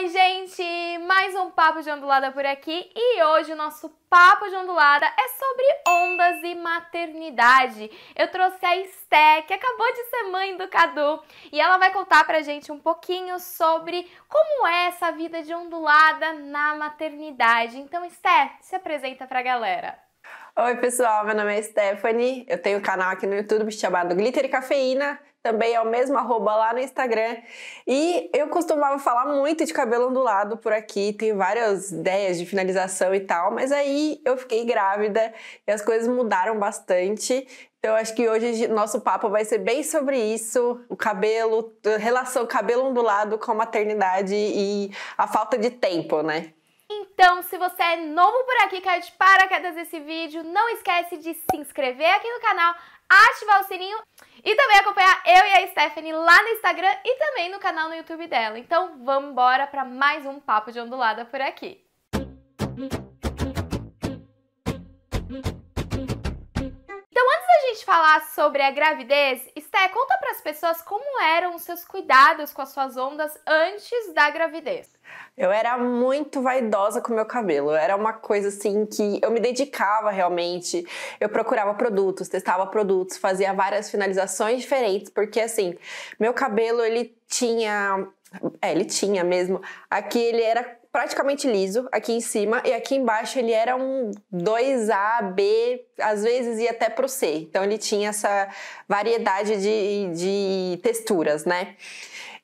Oi, gente! Mais um Papo de Ondulada por aqui e hoje o nosso Papo de Ondulada é sobre ondas e maternidade. Eu trouxe a Esté, que acabou de ser mãe do Cadu, e ela vai contar pra gente um pouquinho sobre como é essa vida de ondulada na maternidade. Então, Esté, se apresenta pra galera. Oi, pessoal, meu nome é Stephanie. Eu tenho um canal aqui no YouTube chamado Glitter e Cafeína também é o mesmo arroba lá no Instagram. E eu costumava falar muito de cabelo ondulado por aqui, tem várias ideias de finalização e tal, mas aí eu fiquei grávida e as coisas mudaram bastante. Então, acho que hoje nosso papo vai ser bem sobre isso: o cabelo, relação cabelo ondulado com a maternidade e a falta de tempo, né? Então, se você é novo por aqui, cai de paraquedas nesse vídeo, não esquece de se inscrever aqui no canal, ativar o sininho e também acompanhar eu e a Stephanie lá no Instagram e também no canal no YouTube dela. Então vamos embora para mais um Papo de Ondulada por aqui. Então antes da gente falar sobre a gravidez, Sté, conta para as pessoas como eram os seus cuidados com as suas ondas antes da gravidez. Eu era muito vaidosa com o meu cabelo. Era uma coisa assim que eu me dedicava realmente. Eu procurava produtos, testava produtos, fazia várias finalizações diferentes, porque assim, meu cabelo ele tinha. É, ele tinha mesmo. Aqui ele era praticamente liso aqui em cima e aqui embaixo ele era um 2A, B, às vezes ia até pro C. Então ele tinha essa variedade de, de texturas, né?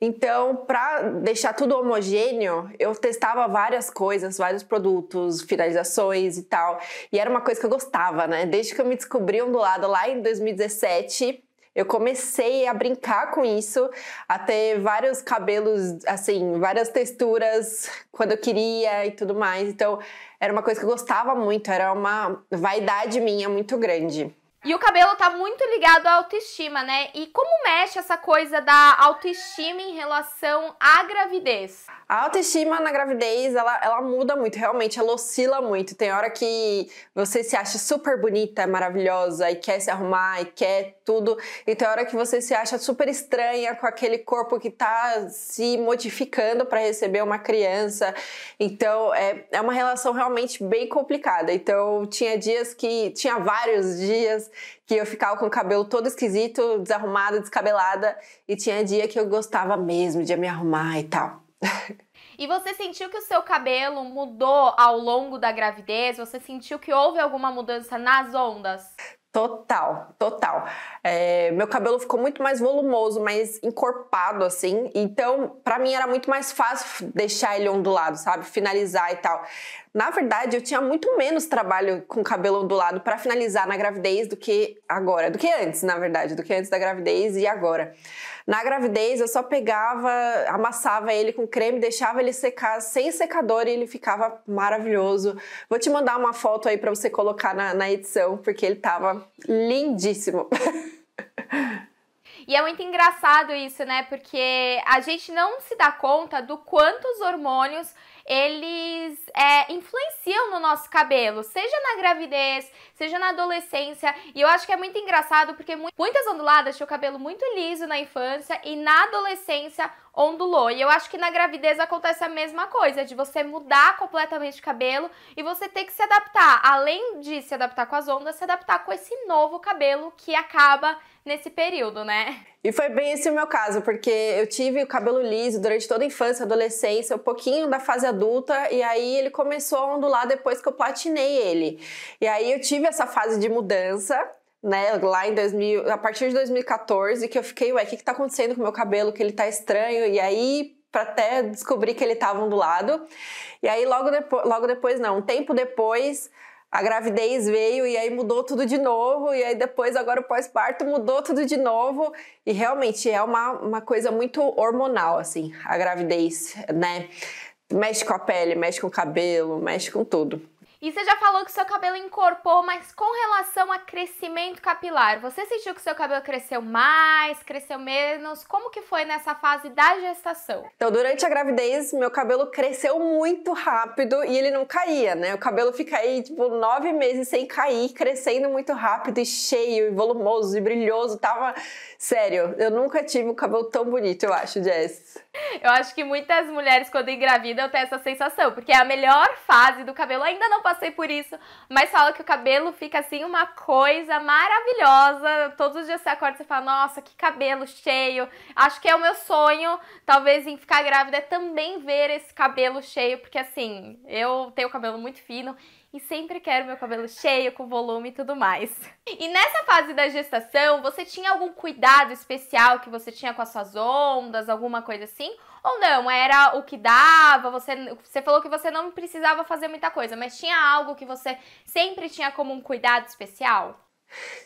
Então, para deixar tudo homogêneo, eu testava várias coisas, vários produtos, finalizações e tal. E era uma coisa que eu gostava, né? Desde que eu me descobri um do lado lá em 2017, eu comecei a brincar com isso, a ter vários cabelos, assim, várias texturas quando eu queria e tudo mais. Então, era uma coisa que eu gostava muito, era uma vaidade minha muito grande. E o cabelo tá muito ligado à autoestima, né? E como mexe essa coisa da autoestima em relação à gravidez? A autoestima na gravidez, ela, ela muda muito, realmente, ela oscila muito. Tem hora que você se acha super bonita, maravilhosa e quer se arrumar e quer tudo. E tem hora que você se acha super estranha com aquele corpo que tá se modificando para receber uma criança. Então, é, é uma relação realmente bem complicada. Então, tinha dias que. tinha vários dias que eu ficava com o cabelo todo esquisito, desarrumada, descabelada, e tinha dia que eu gostava mesmo de me arrumar e tal. E você sentiu que o seu cabelo mudou ao longo da gravidez? Você sentiu que houve alguma mudança nas ondas? Total, total. É, meu cabelo ficou muito mais volumoso, mais encorpado, assim. Então, para mim era muito mais fácil deixar ele ondulado, sabe? Finalizar e tal. Na verdade, eu tinha muito menos trabalho com cabelo ondulado para finalizar na gravidez do que agora, do que antes, na verdade, do que antes da gravidez e agora. Na gravidez, eu só pegava, amassava ele com creme, deixava ele secar sem secador e ele ficava maravilhoso. Vou te mandar uma foto aí para você colocar na, na edição, porque ele tava lindíssimo. E é muito engraçado isso, né? Porque a gente não se dá conta do quantos hormônios eles é, influenciam no nosso cabelo, seja na gravidez, seja na adolescência. E eu acho que é muito engraçado porque muitas onduladas tinham o cabelo muito liso na infância e na adolescência ondulou. E eu acho que na gravidez acontece a mesma coisa, de você mudar completamente o cabelo e você ter que se adaptar, além de se adaptar com as ondas, se adaptar com esse novo cabelo que acaba nesse período, né? E foi bem esse o meu caso, porque eu tive o cabelo liso durante toda a infância, adolescência, um pouquinho da fase adulta, e aí ele começou a ondular depois que eu platinei ele. E aí eu tive essa fase de mudança, né, lá em 2000, a partir de 2014, que eu fiquei, ué, o que, que tá acontecendo com o meu cabelo, que ele tá estranho, e aí para até descobrir que ele tava ondulado. E aí logo depois, logo depois não, um tempo depois, a gravidez veio e aí mudou tudo de novo, e aí depois, agora o pós-parto mudou tudo de novo, e realmente é uma, uma coisa muito hormonal, assim, a gravidez, né? Mexe com a pele, mexe com o cabelo, mexe com tudo. E você já falou que seu cabelo encorpou, mas com relação a crescimento capilar, você sentiu que seu cabelo cresceu mais, cresceu menos? Como que foi nessa fase da gestação? Então, durante a gravidez, meu cabelo cresceu muito rápido e ele não caía, né? O cabelo fica aí, tipo, nove meses sem cair, crescendo muito rápido e cheio, e volumoso, e brilhoso. Tava. Sério, eu nunca tive um cabelo tão bonito, eu acho, Jess. Eu acho que muitas mulheres, quando engravidam, têm essa sensação, porque é a melhor fase do cabelo. Eu ainda não passei por isso, mas fala que o cabelo fica assim uma coisa maravilhosa. Todos os dias você acorda e fala: Nossa, que cabelo cheio. Acho que é o meu sonho, talvez, em ficar grávida, é também ver esse cabelo cheio, porque assim, eu tenho o cabelo muito fino e sempre quero meu cabelo cheio, com volume e tudo mais. E nessa fase da gestação, você tinha algum cuidado especial que você tinha com as suas ondas, alguma coisa assim? Ou não? Era o que dava? Você, você falou que você não precisava fazer muita coisa, mas tinha algo que você sempre tinha como um cuidado especial?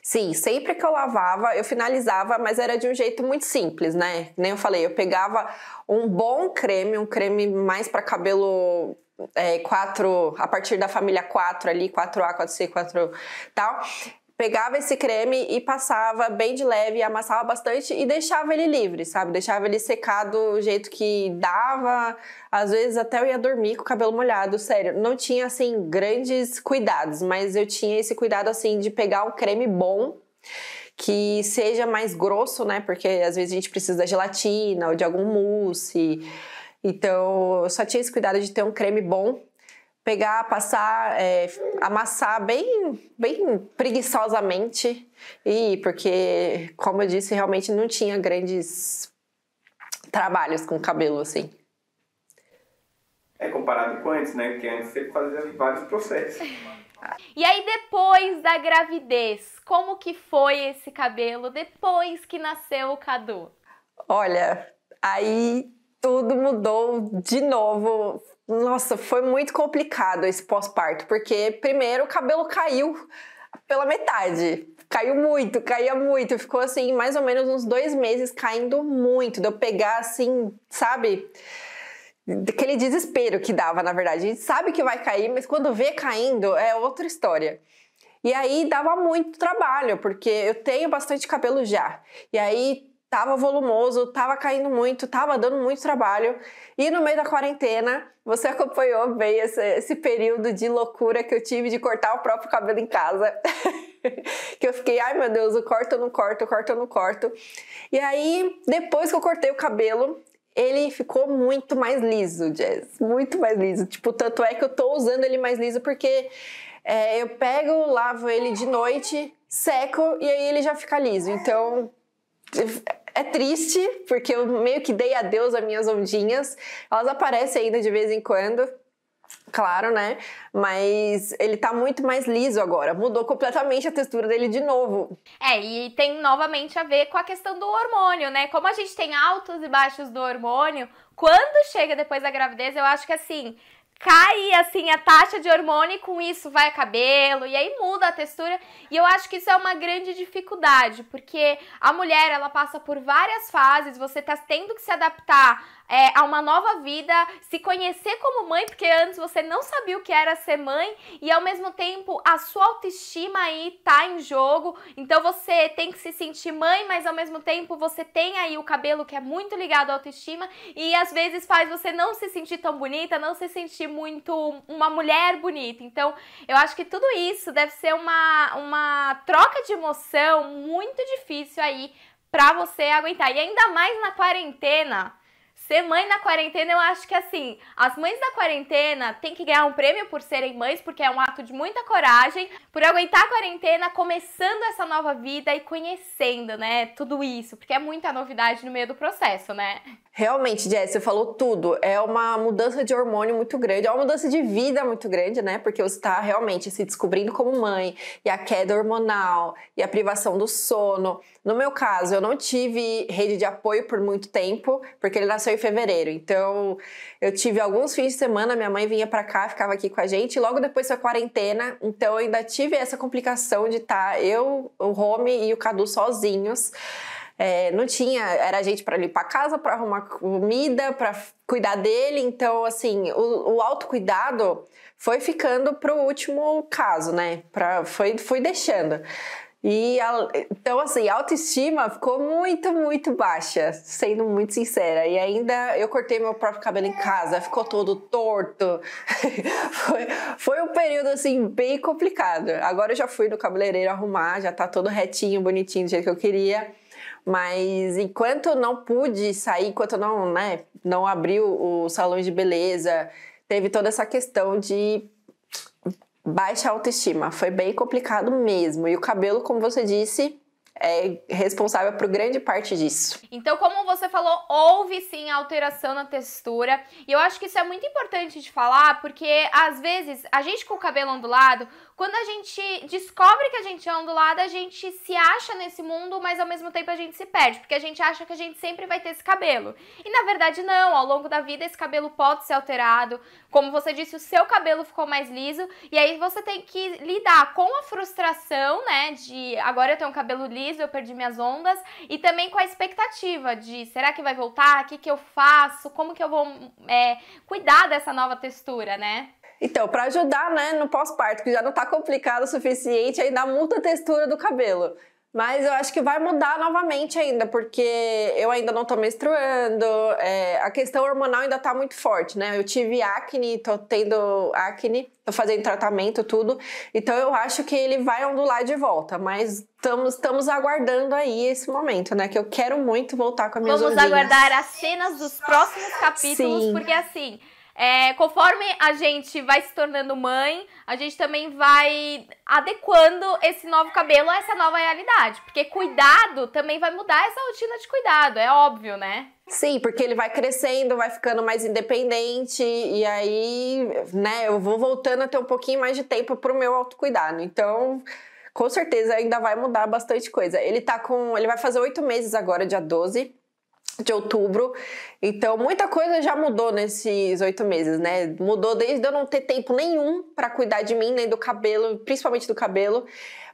Sim, sempre que eu lavava, eu finalizava, mas era de um jeito muito simples, né? Nem eu falei, eu pegava um bom creme, um creme mais para cabelo é, quatro, a partir da família 4 ali, 4A, 4C, 4 tal, pegava esse creme e passava bem de leve, amassava bastante e deixava ele livre, sabe? Deixava ele secado do jeito que dava. Às vezes até eu ia dormir com o cabelo molhado, sério. Não tinha assim grandes cuidados, mas eu tinha esse cuidado assim de pegar um creme bom que seja mais grosso, né? Porque às vezes a gente precisa da gelatina ou de algum mousse então, eu só tinha esse cuidado de ter um creme bom, pegar, passar, é, amassar bem, bem preguiçosamente. E porque, como eu disse, realmente não tinha grandes trabalhos com cabelo assim. É comparado com antes, né? Porque antes você fazia vários processos. E aí depois da gravidez, como que foi esse cabelo depois que nasceu o Cadu? Olha, aí tudo mudou de novo. Nossa, foi muito complicado esse pós-parto, porque primeiro o cabelo caiu pela metade. Caiu muito, caía muito. Ficou assim, mais ou menos uns dois meses caindo muito. De eu pegar assim, sabe? Aquele desespero que dava, na verdade. A gente sabe que vai cair, mas quando vê caindo é outra história. E aí dava muito trabalho, porque eu tenho bastante cabelo já. E aí tava volumoso, tava caindo muito, tava dando muito trabalho. E no meio da quarentena, você acompanhou bem esse, esse período de loucura que eu tive de cortar o próprio cabelo em casa. que eu fiquei, ai meu Deus, eu corto ou não corto, eu corto ou não corto. E aí, depois que eu cortei o cabelo, ele ficou muito mais liso, Jazz. Muito mais liso. Tipo, tanto é que eu tô usando ele mais liso porque é, eu pego, lavo ele de noite, seco e aí ele já fica liso. Então, é triste, porque eu meio que dei adeus às minhas ondinhas. Elas aparecem ainda de vez em quando, claro, né? Mas ele tá muito mais liso agora. Mudou completamente a textura dele de novo. É, e tem novamente a ver com a questão do hormônio, né? Como a gente tem altos e baixos do hormônio, quando chega depois da gravidez, eu acho que assim, cai assim a taxa de hormônio e com isso vai a cabelo e aí muda a textura. E eu acho que isso é uma grande dificuldade, porque a mulher ela passa por várias fases, você tá tendo que se adaptar é, a uma nova vida, se conhecer como mãe, porque antes você não sabia o que era ser mãe e ao mesmo tempo a sua autoestima aí tá em jogo. Então você tem que se sentir mãe, mas ao mesmo tempo você tem aí o cabelo que é muito ligado à autoestima e às vezes faz você não se sentir tão bonita, não se sentir muito uma mulher bonita. Então eu acho que tudo isso deve ser uma, uma troca de emoção muito difícil aí para você aguentar. E ainda mais na quarentena. Ser mãe na quarentena, eu acho que assim, as mães da quarentena têm que ganhar um prêmio por serem mães, porque é um ato de muita coragem, por aguentar a quarentena, começando essa nova vida e conhecendo, né, tudo isso, porque é muita novidade no meio do processo, né? Realmente, Jess, você falou tudo. É uma mudança de hormônio muito grande, é uma mudança de vida muito grande, né? Porque você está realmente se descobrindo como mãe, e a queda hormonal, e a privação do sono. No meu caso, eu não tive rede de apoio por muito tempo, porque ele nasceu em fevereiro. Então, eu tive alguns fins de semana, minha mãe vinha para cá, ficava aqui com a gente. Logo depois foi a quarentena, então eu ainda tive essa complicação de estar tá eu, o Rome e o Cadu sozinhos. É, não tinha, era gente para limpar a casa, para arrumar comida, para cuidar dele. Então, assim, o, o autocuidado foi ficando pro último caso, né? Pra, foi, foi deixando. E então, assim, a autoestima ficou muito, muito baixa, sendo muito sincera. E ainda eu cortei meu próprio cabelo em casa, ficou todo torto. foi, foi um período, assim, bem complicado. Agora eu já fui no cabeleireiro arrumar, já tá todo retinho, bonitinho, do jeito que eu queria. Mas enquanto não pude sair, enquanto não, né, não abriu os salões de beleza, teve toda essa questão de baixa autoestima. Foi bem complicado mesmo. E o cabelo, como você disse, é responsável por grande parte disso. Então, como você falou, houve sim alteração na textura. E eu acho que isso é muito importante de falar, porque às vezes a gente com o cabelo ondulado quando a gente descobre que a gente é ondulada, a gente se acha nesse mundo, mas ao mesmo tempo a gente se perde, porque a gente acha que a gente sempre vai ter esse cabelo. E na verdade não, ao longo da vida esse cabelo pode ser alterado. Como você disse, o seu cabelo ficou mais liso, e aí você tem que lidar com a frustração, né, de agora eu tenho um cabelo liso, eu perdi minhas ondas, e também com a expectativa de será que vai voltar? O que, que eu faço? Como que eu vou é, cuidar dessa nova textura, né? Então, para ajudar, né, no pós-parto, que já não está complicado o suficiente, ainda muda a textura do cabelo. Mas eu acho que vai mudar novamente ainda, porque eu ainda não estou menstruando, é, a questão hormonal ainda está muito forte, né? Eu tive acne, estou tendo acne, estou fazendo tratamento, tudo. Então eu acho que ele vai ondular de volta, mas estamos, estamos aguardando aí esse momento, né? Que eu quero muito voltar com a minha Vamos ondinhas. aguardar as cenas dos próximos capítulos, Sim. porque assim é, conforme a gente vai se tornando mãe, a gente também vai adequando esse novo cabelo a essa nova realidade. Porque cuidado também vai mudar essa rotina de cuidado, é óbvio, né? Sim, porque ele vai crescendo, vai ficando mais independente, e aí, né, eu vou voltando a ter um pouquinho mais de tempo pro meu autocuidado. Então com certeza ainda vai mudar bastante coisa. Ele tá com. Ele vai fazer oito meses agora, dia 12 de outubro. Então, muita coisa já mudou nesses oito meses, né? Mudou desde eu não ter tempo nenhum para cuidar de mim, nem do cabelo, principalmente do cabelo.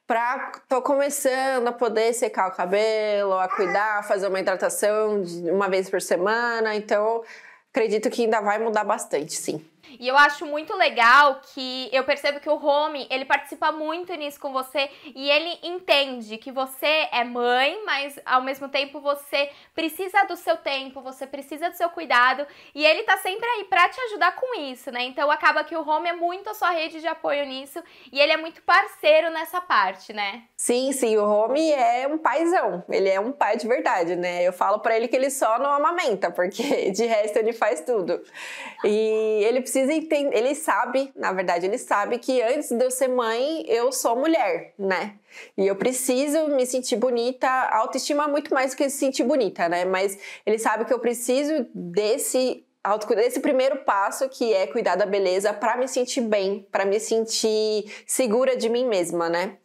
Pra, tô começando a poder secar o cabelo, a cuidar, fazer uma hidratação uma vez por semana. Então, acredito que ainda vai mudar bastante, sim. E eu acho muito legal que eu percebo que o Home, ele participa muito nisso com você e ele entende que você é mãe, mas ao mesmo tempo você precisa do seu tempo, você precisa do seu cuidado e ele tá sempre aí para te ajudar com isso, né? Então acaba que o Home é muito a sua rede de apoio nisso e ele é muito parceiro nessa parte, né? Sim, sim, o Home é um paizão, ele é um pai de verdade, né? Eu falo para ele que ele só não amamenta, porque de resto ele faz tudo. E ele precisa eles entendem, ele sabe, na verdade, ele sabe que antes de eu ser mãe, eu sou mulher, né? E eu preciso me sentir bonita, autoestima é muito mais do que se sentir bonita, né? Mas ele sabe que eu preciso desse esse primeiro passo que é cuidar da beleza para me sentir bem, para me sentir segura de mim mesma, né?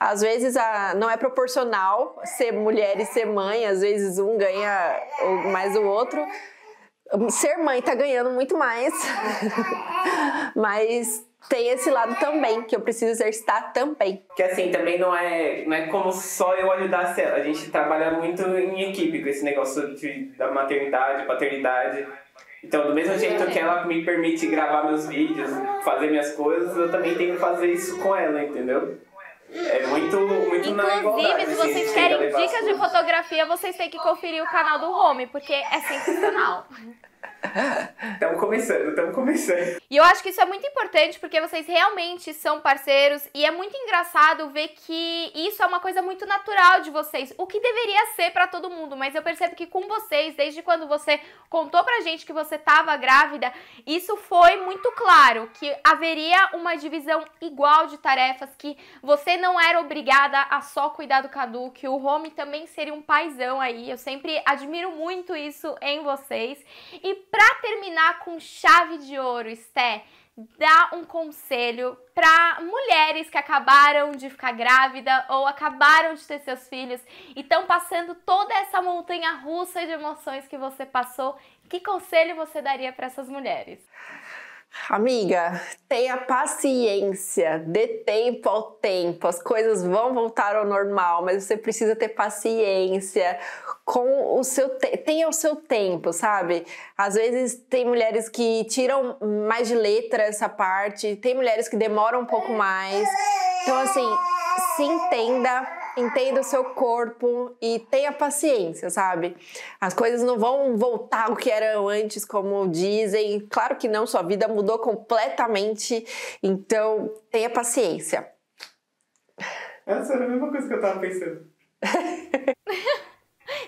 Às vezes a, não é proporcional ser mulher e ser mãe, às vezes um ganha mais o outro, ser mãe tá ganhando muito mais, mas tem esse lado também, que eu preciso exercitar também. Que assim, também não é, não é como só eu ajudar a A gente trabalha muito em equipe com esse negócio de, da maternidade, paternidade. Então, do mesmo jeito que ela me permite gravar meus vídeos, fazer minhas coisas, eu também tenho que fazer isso com ela, entendeu? É muito, muito Inclusive, se vocês assim, querem dicas de fotografia, vocês têm que conferir o canal do Home, porque é sensacional. Estamos começando, estamos começando. E eu acho que isso é muito importante porque vocês realmente são parceiros e é muito engraçado ver que isso é uma coisa muito natural de vocês, o que deveria ser para todo mundo, mas eu percebo que com vocês, desde quando você contou pra gente que você estava grávida, isso foi muito claro que haveria uma divisão igual de tarefas, que você não era obrigada a só cuidar do Cadu, que o Home também seria um paizão aí. Eu sempre admiro muito isso em vocês. E para terminar com chave de ouro, Esté, dá um conselho para mulheres que acabaram de ficar grávida ou acabaram de ter seus filhos e estão passando toda essa montanha russa de emoções que você passou. Que conselho você daria para essas mulheres? Amiga, tenha paciência, dê tempo ao tempo, as coisas vão voltar ao normal, mas você precisa ter paciência com o seu te tenha o seu tempo, sabe? Às vezes tem mulheres que tiram mais de letra essa parte, tem mulheres que demoram um pouco mais. Então assim, se entenda, entenda o seu corpo e tenha paciência, sabe? As coisas não vão voltar ao que eram antes, como dizem. Claro que não, sua vida mudou completamente. Então, tenha paciência. Essa era a mesma coisa que eu tava pensando.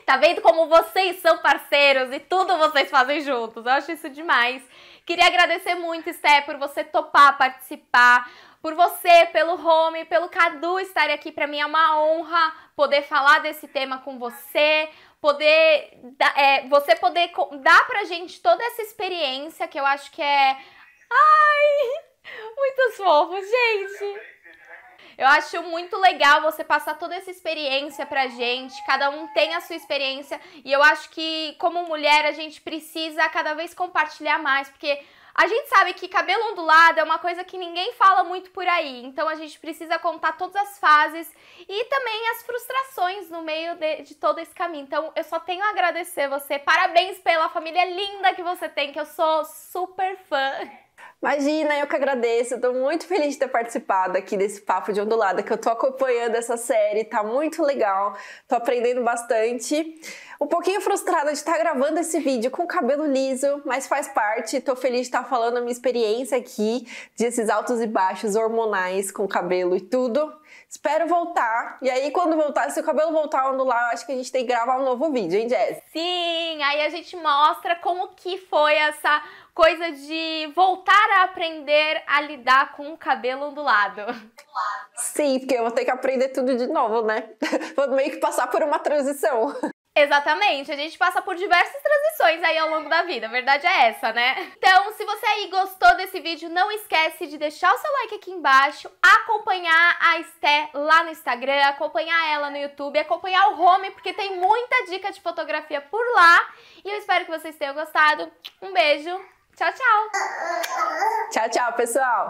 tá vendo como vocês são parceiros e tudo vocês fazem juntos? Eu acho isso demais. Queria agradecer muito, Esté, por você topar participar por você, pelo Home, pelo Cadu estar aqui. Para mim é uma honra poder falar desse tema com você, poder é, você poder dar a gente toda essa experiência que eu acho que é. Ai! Muitos fofos, gente! Eu acho muito legal você passar toda essa experiência pra gente. Cada um tem a sua experiência e eu acho que como mulher a gente precisa cada vez compartilhar mais, porque a gente sabe que cabelo ondulado é uma coisa que ninguém fala muito por aí, então a gente precisa contar todas as fases e também as frustrações no meio de, de todo esse caminho. Então eu só tenho a agradecer você, parabéns pela família linda que você tem, que eu sou super fã. Imagina, eu que agradeço. Estou muito feliz de ter participado aqui desse papo de ondulada que eu estou acompanhando essa série, está muito legal. Estou aprendendo bastante. Um pouquinho frustrada de estar tá gravando esse vídeo com cabelo liso, mas faz parte. Estou feliz de estar tá falando a minha experiência aqui desses altos e baixos hormonais com cabelo e tudo. Espero voltar. E aí, quando voltar, se o cabelo voltar a ondular, eu acho que a gente tem que gravar um novo vídeo, hein, Jess? Sim! Aí a gente mostra como que foi essa coisa de voltar a aprender a lidar com o cabelo ondulado. Sim, porque eu vou ter que aprender tudo de novo, né? Vou meio que passar por uma transição. Exatamente, a gente passa por diversas transições aí ao longo da vida, a verdade é essa, né? Então, se você aí gostou desse vídeo, não esquece de deixar o seu like aqui embaixo, acompanhar a Esté lá no Instagram, acompanhar ela no YouTube, acompanhar o Home, porque tem muita dica de fotografia por lá. E eu espero que vocês tenham gostado. Um beijo, tchau, tchau! Tchau, tchau, pessoal!